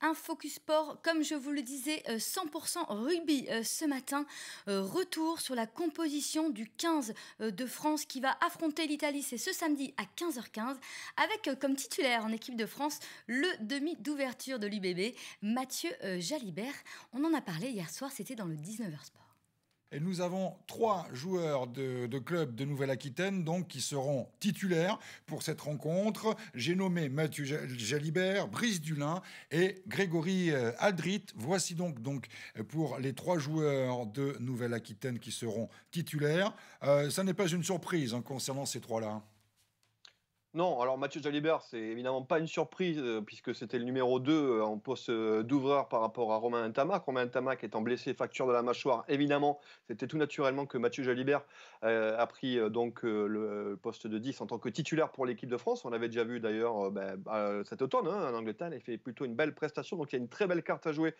Un focus sport, comme je vous le disais, 100% euh, rugby euh, ce matin. Euh, retour sur la composition du 15 de France qui va affronter l'Italie. C'est ce samedi à 15h15 avec comme titulaire en équipe de France le demi d'ouverture de l'UBB, Mathieu Jalibert. On en a parlé hier soir, c'était dans le 19h Sport. Et nous avons trois joueurs de, club de Nouvelle-Aquitaine donc qui seront titulaires pour cette rencontre. J'ai nommé Mathieu Jalibert, Brice Dulin et Grégory euh, Aldrit. Voici donc, pour les trois joueurs de Nouvelle-Aquitaine qui seront titulaires. Euh, ça n'est pas une surprise hein, concernant ces trois-là. Non, alors Mathieu Jalibert, c'est évidemment pas une surprise euh, puisque c'était le numéro 2 euh, en poste euh, d'ouvreur par rapport à Romain Tama Romain qui étant blessé, facture de la mâchoire, évidemment, c'était tout naturellement que Mathieu Jalibert a pris donc le poste de 10 en tant que titulaire pour l'équipe de France. On l'avait déjà vu d'ailleurs ben, cet automne hein, en Angleterre, il fait plutôt une belle prestation, donc il y a une très belle carte à jouer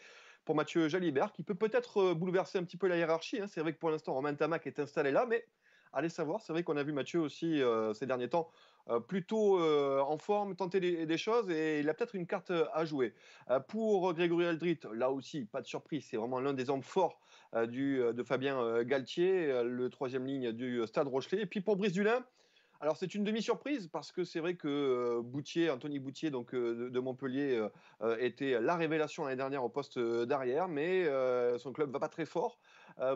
pour Mathieu Jalibert qui peut peut-être bouleverser un petit peu la hiérarchie. Hein. C'est vrai que pour l'instant, Romain Tamac est installé là, mais allez savoir, c'est vrai qu'on a vu Mathieu aussi ces derniers temps euh, plutôt euh, en forme, tenter des, choses et il a peut-être une carte à jouer. Euh, pour Grégory Aldrit, là aussi, pas de surprise, c'est vraiment l'un des hommes forts de Fabien Galtier, le troisième ligne du Stade Rochelet. Et puis pour Brice Dulin, alors c'est une demi-surprise parce que c'est vrai que euh, Boutier, Anthony Boutier donc, euh, de, Montpellier euh, était la révélation l'année dernière au poste d'arrière, mais son club va pas très fort.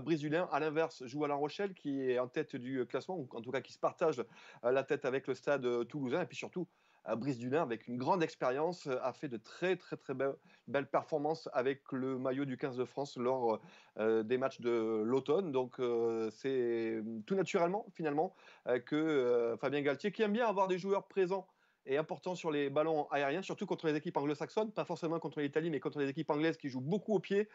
Brésilien, à l'inverse, joue à La Rochelle qui est en tête du classement, ou en tout cas qui se partage la tête avec le stade toulousain, et puis surtout brise Brice Dulin avec une grande expérience, euh, a fait de très très très belles performances avec le maillot du 15 de France lors euh, des matchs de l'automne. Donc euh, c'est mm, tout naturellement finalement que Fabien Galtier, qui aime bien avoir des joueurs présents et importants sur les ballons aériens, surtout contre les équipes anglo-saxonnes, pas forcément contre l'Italie, mais contre les équipes anglaises qui jouent beaucoup au pied.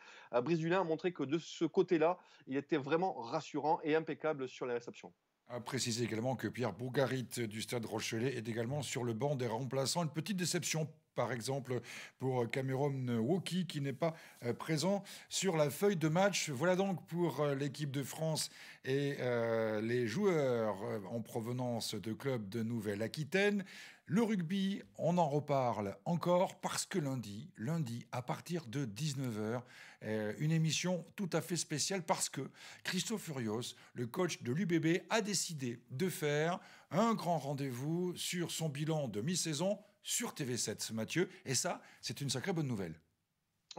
Brice Dulin a montré que de ce côté-là, il était vraiment rassurant et impeccable sur les réceptions. A préciser également que Pierre Bougarit du Stade Rochelet est également sur le banc des remplaçants. Une petite déception par exemple pour Cameron Woki qui n'est pas euh, présent sur la feuille de match. Voilà donc pour euh, l'équipe de France et euh, les joueurs en provenance de clubs de Nouvelle-Aquitaine. Le rugby, on en reparle encore parce que lundi, lundi à partir de 19h, euh, une émission tout à fait spéciale parce que Christophe Furios, le coach de l'UBB, a décidé de faire un grand rendez-vous sur son bilan de mi-saison sur TV7, Mathieu. Et ça, c'est une sacrée bonne nouvelle.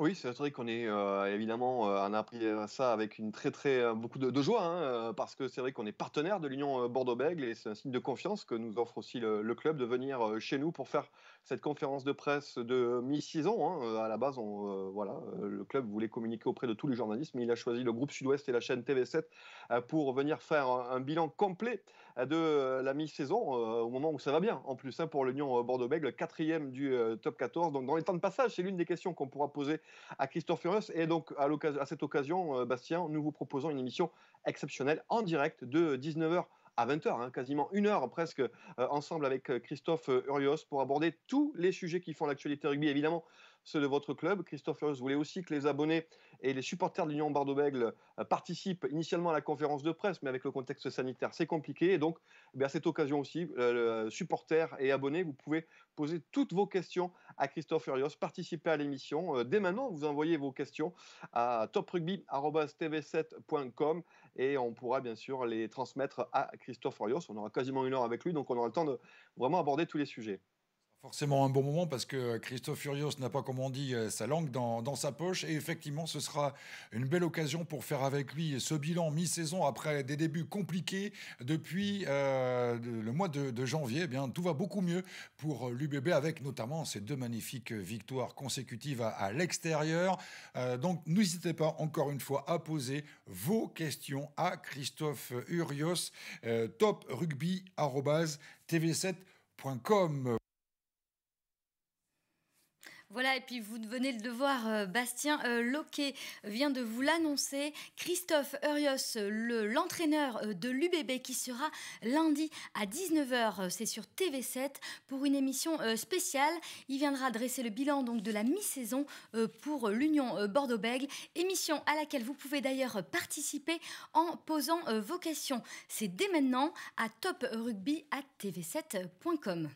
Oui, c'est vrai qu'on est euh, évidemment, euh, a appris euh, ça avec une très très beaucoup de, joie, hein, parce que c'est vrai qu'on est partenaire de l'Union Bordeaux-Bègles et c'est un signe de confiance que nous offre aussi le, club de venir chez nous pour faire cette conférence de presse de mi-saison. Hein. À la base, on, voilà, le club voulait communiquer auprès de tous les journalistes, mais il a choisi le groupe Sud-Ouest et la chaîne TV7 pour venir faire un, bilan complet de la mi-saison au moment où ça va bien. En plus, hein, pour l'Union Bordeaux-Bègles, quatrième du top 14. Donc, dans les temps de passage, c'est l'une des questions qu'on pourra poser à Christophe Urios. Et donc, à, cette occasion, euh, Bastien, nous vous proposons une émission exceptionnelle en direct de 19h à 20h, hein, quasiment une heure presque, euh, ensemble avec euh, Christophe Urios pour aborder tous les sujets qui font l'actualité rugby. Évidemment, ceux de votre club. Christophe Furios voulait aussi que les abonnés et les supporters de l'Union Bordeaux-Bègle euh, participent initialement à la conférence de presse, mais avec le contexte sanitaire, c'est compliqué. Et donc, eh à cette occasion aussi, euh, euh, supporters et abonnés, vous pouvez poser toutes vos questions à Christophe Furios, participer à l'émission. dès maintenant, vous envoyez vos questions à toprugby.tv7.com et on pourra bien sûr les transmettre à Christophe Furios. On aura quasiment une heure avec lui, donc on aura le temps de vraiment aborder tous les sujets forcément un bon moment parce que Christophe Urios n'a pas, comme on dit, euh, sa langue dans, sa poche. Et effectivement, ce sera une belle occasion pour faire avec lui ce bilan mi-saison après des débuts compliqués depuis euh, le mois de, janvier. Eh bien, tout va beaucoup mieux pour l'UBB avec notamment ces deux magnifiques victoires consécutives à, l'extérieur. Euh, donc, n'hésitez pas encore une fois à poser vos questions à Christophe Urios, toprugby.tv7.com. Voilà, et puis vous venez de le voir, euh, Bastien euh, Loquet vient de vous l'annoncer. Christophe Eurios, l'entraîneur euh, de l'UBB, qui sera lundi à 19h, c'est sur TV7, pour une émission spéciale. Il viendra dresser le bilan donc, de la mi-saison pour l'Union Bordeaux-Bègles, émission à laquelle vous pouvez d'ailleurs participer en posant vos questions. C'est dès maintenant à toprugby.tv7.com.